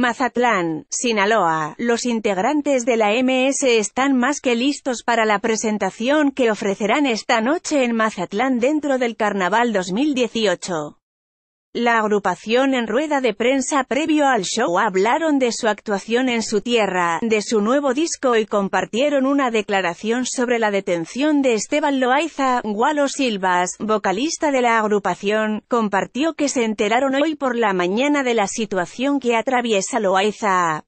Mazatlán, Sinaloa, los integrantes de la MS están más que listos para la presentación que ofrecerán esta noche en Mazatlán dentro del Carnaval 2018. La agrupación en rueda de prensa previo al show hablaron de su actuación en su tierra, de su nuevo disco y compartieron una declaración sobre la detención de Esteban Loaiza. Gualo Silvas, vocalista de la agrupación, compartió que se enteraron hoy por la mañana de la situación que atraviesa Loaiza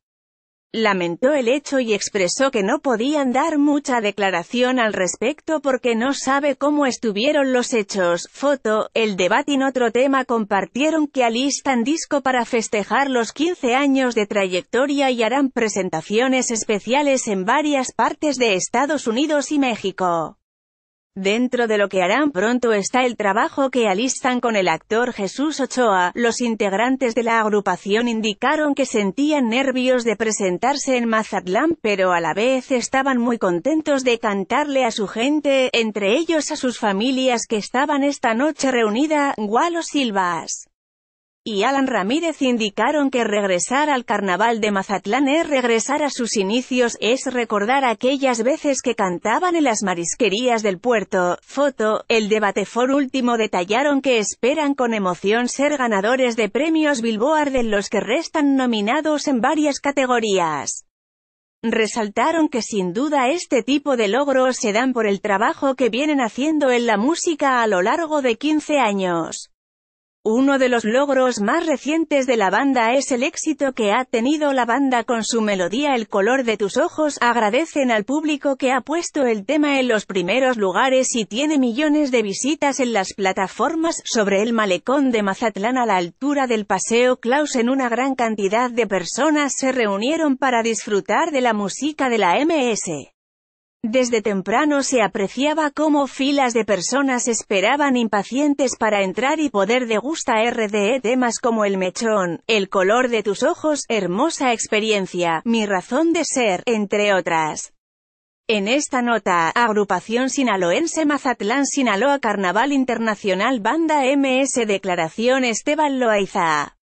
lamentó el hecho y expresó que no podían dar mucha declaración al respecto porque no sabe cómo estuvieron los hechos. Foto, el debate en otro tema compartieron que alistan disco para festejar los 15 años de trayectoria y harán presentaciones especiales en varias partes de Estados Unidos y México. Dentro de lo que harán pronto está el trabajo que alistan con el actor Jesús Ochoa, los integrantes de la agrupación indicaron que sentían nervios de presentarse en Mazatlán pero a la vez estaban muy contentos de cantarle a su gente, entre ellos a sus familias que estaban esta noche reunida, Gualo Silvas y Alan Ramírez indicaron que regresar al carnaval de Mazatlán es regresar a sus inicios, es recordar aquellas veces que cantaban en las marisquerías del puerto. Foto, el debate for último detallaron que esperan con emoción ser ganadores de premios Billboard en los que restan nominados en varias categorías. Resaltaron que sin duda este tipo de logros se dan por el trabajo que vienen haciendo en la música a lo largo de 15 años. Uno de los logros más recientes de la banda es el éxito que ha tenido la banda con su melodía El color de tus ojos. Agradecen al público que ha puesto el tema en los primeros lugares y tiene millones de visitas en las plataformas. Sobre el malecón de Mazatlán a la altura del Paseo en una gran cantidad de personas se reunieron para disfrutar de la música de la MS. Desde temprano se apreciaba cómo filas de personas esperaban impacientes para entrar y poder degustar RDE temas como el mechón, el color de tus ojos, hermosa experiencia, mi razón de ser, entre otras. En esta nota, agrupación sinaloense Mazatlán Sinaloa Carnaval Internacional Banda MS Declaración Esteban Loaiza